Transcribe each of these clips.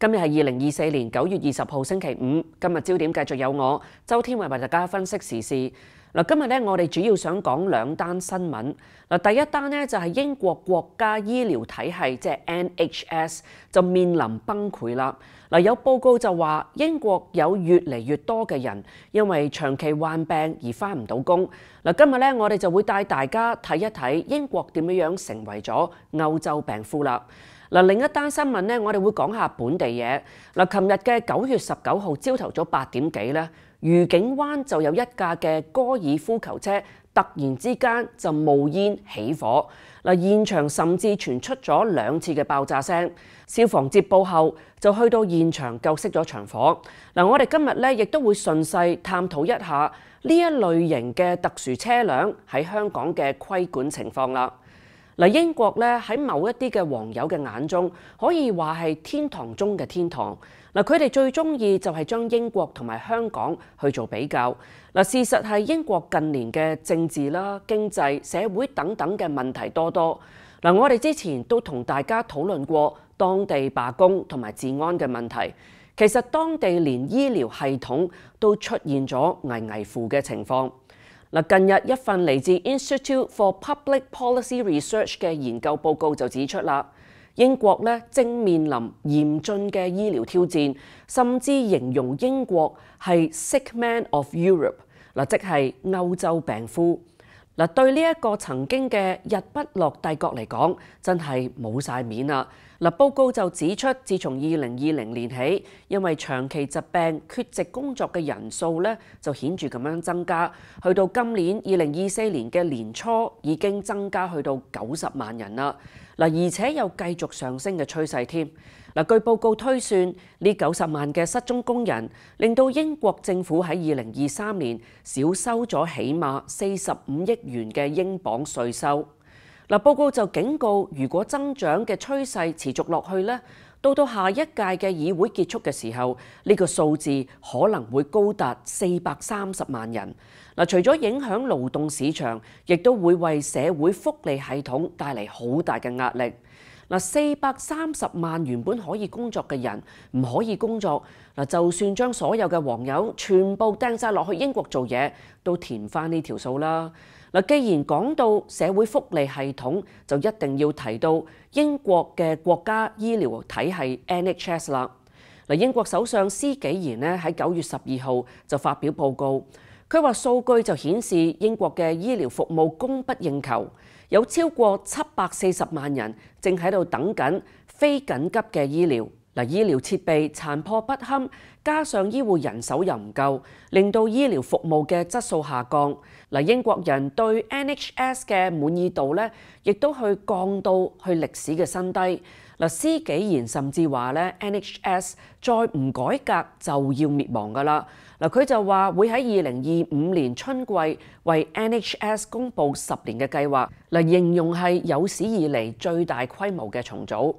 今日系二零二四年九月二十号星期五。今日焦点继续有我周天伟为大家分析时事。嗱，今日咧我哋主要想讲两单新闻。嗱，第一单咧就系英国国家医疗体系即系 NHS 就面临崩溃啦。嗱，有报告就话英国有越嚟越多嘅人因为长期患病而翻唔到工。嗱，今日咧我哋就会带大家睇一睇英国点样样成为咗欧洲病夫啦。嗱，另一單新聞咧，我哋會講下本地嘢。嗱，琴日嘅九月十九號朝頭早八點幾咧，愉景灣就有一架嘅高爾夫球車突然之間就冒煙起火，嗱，現場甚至傳出咗兩次嘅爆炸聲。消防接報後就去到現場救熄咗場火。嗱，我哋今日咧亦都會順勢探討一下呢一類型嘅特殊車輛喺香港嘅規管情況啦。嗱，英國咧喺某一啲嘅皇友嘅眼中，可以話係天堂中嘅天堂。嗱，佢哋最中意就係將英國同埋香港去做比較。嗱，事實係英國近年嘅政治啦、經濟、社會等等嘅問題多多。嗱，我哋之前都同大家討論過當地罷工同埋治安嘅問題，其實當地連醫療系統都出現咗危危乎嘅情況。嗱，近日一份嚟自 Institute for Public Policy Research 嘅研究報告就指出啦，英國咧正面臨嚴峻嘅醫療挑戰，甚至形容英國係 Sick Man of Europe 嗱，即係歐洲病夫。嗱，對呢一個曾經嘅日不落帝國嚟講，真係冇晒面啦！嗱，報告就指出，自從二零二零年起，因為長期疾病缺席工作嘅人數咧，就顯著咁樣增加，去到今年二零二四年嘅年初已經增加去到九十萬人啦！嗱，而且又繼續上升嘅趨勢添。嗱，據報告推算，呢九十萬嘅失蹤工人令到英國政府喺二零二三年少收咗起碼四十五億元嘅英磅税收。嗱，報告就警告，如果增長嘅趨勢持續落去咧，到到下一屆嘅議會結束嘅時候，呢個數字可能會高達四百三十萬人。嗱，除咗影響勞動市場，亦都會為社會福利系統帶嚟好大嘅壓力。嗱，四百三十萬原本可以工作嘅人唔可以工作，嗱，就算將所有嘅黃友全部掟晒落去英國做嘢，都填翻呢條數啦。嗱，既然講到社會福利系統，就一定要提到英國嘅國家醫療體系 NHS 啦。嗱，英國首相施幾賢呢喺九月十二號就發表報告，佢話數據就顯示英國嘅醫療服務供不應求。有超過七百四十萬人正喺度等緊非緊急嘅醫療，嗱醫療設備殘破不堪，加上醫護人手又唔夠，令到醫療服務嘅質素下降。嗱英國人對 NHS 嘅滿意度咧，亦都去降到去歷史嘅新低。嗱，施紀賢甚至話咧，NHS 再唔改革就要滅亡噶啦。嗱，佢就話會喺二零二五年春季為 NHS 公布十年嘅計劃，嗱，形容係有史以嚟最大規模嘅重組。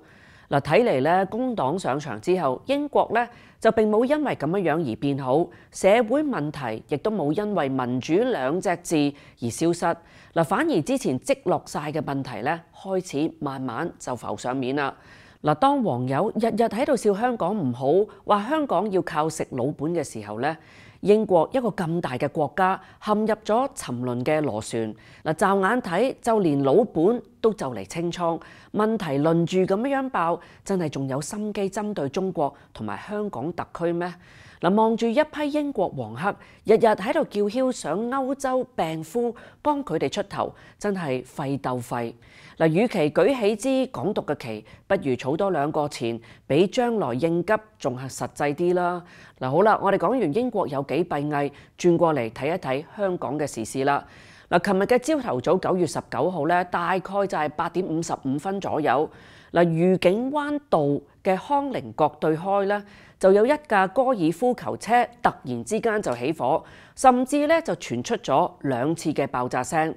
嗱，睇嚟咧，工黨上場之後，英國咧就並冇因為咁樣樣而變好，社會問題亦都冇因為民主兩隻字而消失。嗱，反而之前積落晒嘅問題咧，開始慢慢就浮上面啦。嗱，當黃友日日喺度笑香港唔好，話香港要靠食老本嘅時候咧，英國一個咁大嘅國家陷入咗沉淪嘅螺旋。嗱，驟眼睇就連老本。都就嚟清倉，問題輪住咁樣爆，真係仲有心機針對中國同埋香港特區咩？嗱，望住一批英國黃黑，日日喺度叫囂想歐洲病夫幫佢哋出頭，真係費鬥費。嗱，與其舉起支港獨嘅旗，不如儲多兩個錢，比將來應急仲係實際啲啦。嗱，好啦，我哋講完英國有幾弊翳，轉過嚟睇一睇香港嘅時事啦。嗱，琴日嘅朝頭早九月十九號咧，大概就係八點五十五分左右，嗱，愉景灣道嘅康寧閣對開咧，就有一架高爾夫球車突然之間就起火，甚至咧就傳出咗兩次嘅爆炸聲。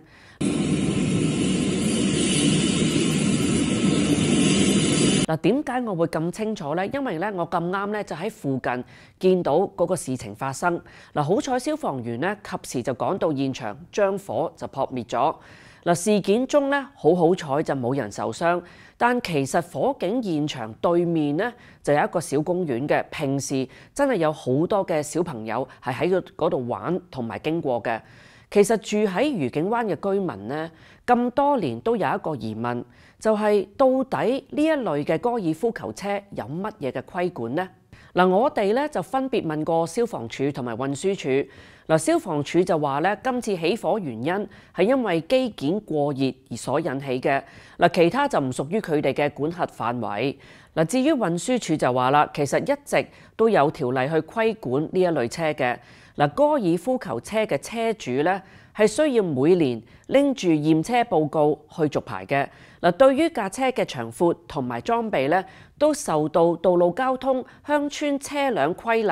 嗱，点解我会咁清楚呢？因为咧，我咁啱咧就喺附近见到嗰个事情发生。嗱，好彩消防员咧及时就赶到现场，将火就扑灭咗。嗱，事件中咧好好彩就冇人受伤，但其实火警现场对面咧就有一个小公园嘅，平时真系有好多嘅小朋友系喺嗰度玩同埋经过嘅。其實住喺愉景灣嘅居民呢，咁多年都有一個疑問，就係到底呢一類嘅高爾夫球車有乜嘢嘅規管呢？嗱，我哋咧就分別問過消防處同埋運輸處。嗱，消防处就话咧，今次起火原因系因为機件过热而所引起嘅。嗱，其他就唔属于佢哋嘅管辖范围。嗱，至于运输處就话啦，其实一直都有条例去规管呢一类车嘅。嗱，高尔夫球车嘅车主咧系需要每年拎住验车报告去续牌嘅。嗱，对于架车嘅长阔同埋装备咧，都受到《道路交通乡村车辆规例》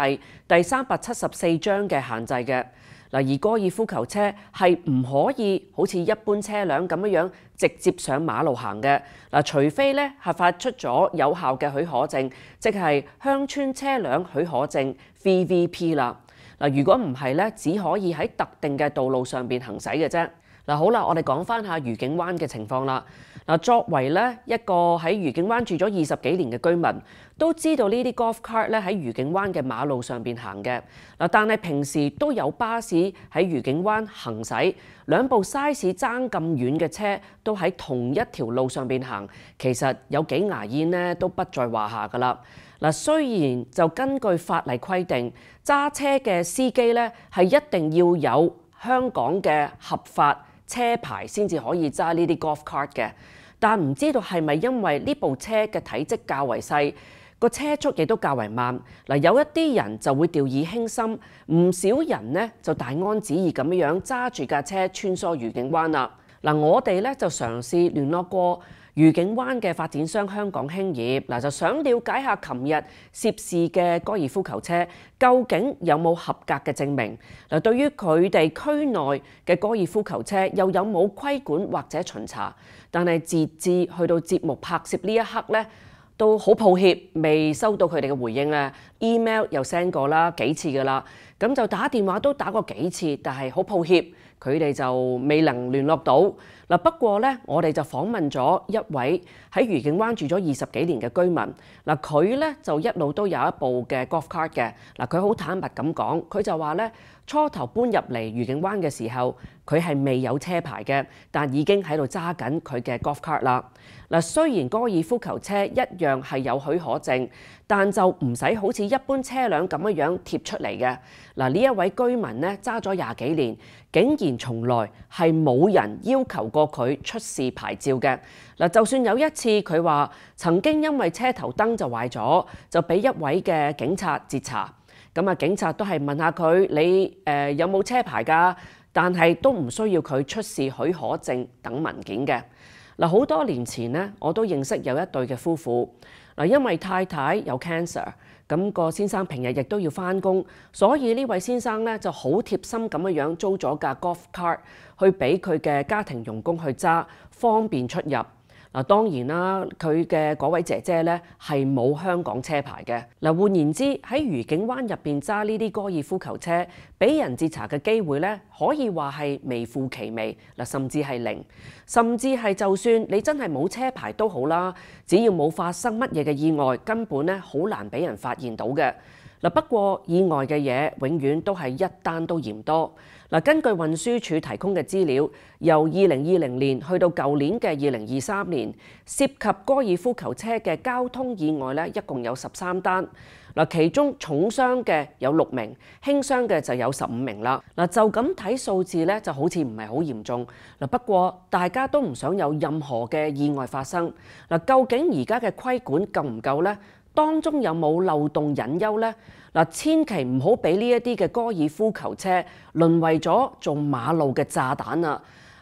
第三百七十四章嘅限制嘅。嗱，而高爾夫球車係唔可以好似一般車輛咁樣直接上馬路行嘅。嗱，除非咧核發出咗有效嘅許可證，即係鄉村車輛許可證 VVP 啦。嗱，如果唔係咧，只可以喺特定嘅道路上邊行駛嘅啫。嗱好啦，我哋講翻下愉景灣嘅情況啦。嗱，作為咧一個喺愉景灣住咗二十幾年嘅居民，都知道呢啲 golf cart 咧喺愉景灣嘅馬路上邊行嘅。嗱，但係平時都有巴士喺愉景灣行駛，兩部 size 爭咁遠嘅車都喺同一條路上邊行，其實有幾牙煙咧都不在話下噶啦。嗱，雖然就根據法例規定，揸車嘅司機咧係一定要有香港嘅合法。車牌先至可以揸呢啲 golf cart 嘅，但唔知道係咪因為呢部車嘅體積較為細，個車速亦都較為慢，嗱有一啲人就會掉以輕心，唔少人呢就大安旨意咁樣揸住架車穿梭愉景灣啦。嗱，我哋咧就嘗試聯絡過。愉景灣嘅發展商香港興業嗱就想了解下琴日涉事嘅高爾夫球車究竟有冇合格嘅證明嗱？對於佢哋區內嘅高爾夫球車又有冇規管或者巡查？但係截至去到節目拍攝呢一刻呢。都好抱歉未收到佢哋嘅回應啊 email 又 send 過啦幾次㗎啦，咁就打電話都打過幾次，但係好抱歉。佢哋就未能聯絡到嗱。不過呢，我哋就訪問咗一位喺愉景灣住咗二十幾年嘅居民嗱。佢呢就一路都有一部嘅 golf car 嘅嗱。佢好坦白咁講，佢就話呢，初頭搬入嚟愉景灣嘅時候，佢係未有車牌嘅，但已經喺度揸緊佢嘅 golf car 啦嗱。雖然高爾夫球車一樣係有許可證，但就唔使好似一般車輛咁樣樣貼出嚟嘅嗱。呢一位居民呢，揸咗廿幾年。竟然從來係冇人要求過佢出示牌照嘅嗱，就算有一次佢話曾經因為車頭燈就壞咗，就俾一位嘅警察截查，咁啊警察都係問下佢你誒有冇車牌噶，但係都唔需要佢出示許可證等文件嘅嗱，好多年前咧我都認識有一對嘅夫婦。嗱，因為太太有 cancer，咁個先生平日亦都要翻工，所以呢位先生咧就好貼心咁樣租咗架 golf cart 去俾佢嘅家庭佣工去揸，方便出入。嗱，當然啦，佢嘅嗰位姐姐咧係冇香港車牌嘅。嗱，換言之，喺愉景灣入邊揸呢啲高爾夫球車，俾人截查嘅機會咧，可以話係微乎其微，嗱，甚至係零，甚至係就算你真係冇車牌都好啦，只要冇發生乜嘢嘅意外，根本咧好難俾人發現到嘅。嗱，不過意外嘅嘢永遠都係一單都嫌多。嗱，根據運輸署提供嘅資料，由二零二零年去到舊年嘅二零二三年，涉及高爾夫球車嘅交通意外咧，一共有十三單。嗱，其中重傷嘅有六名，輕傷嘅就有十五名啦。嗱，就咁睇數字咧，就好似唔係好嚴重。嗱，不過大家都唔想有任何嘅意外發生。嗱，究竟而家嘅規管夠唔夠咧？當中有冇漏洞隱憂呢？嗱，千祈唔好俾呢一啲嘅高爾夫球車淪為咗做馬路嘅炸彈啊！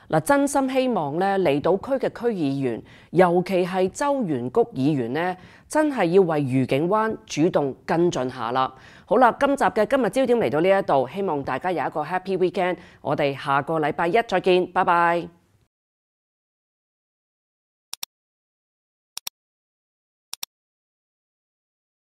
嗱，真心希望咧離島區嘅區議員，尤其係周元谷議員呢，真係要為愉景灣主動跟進下啦。好啦，今集嘅今日焦點嚟到呢一度，希望大家有一個 happy weekend。我哋下個禮拜一再見，拜拜。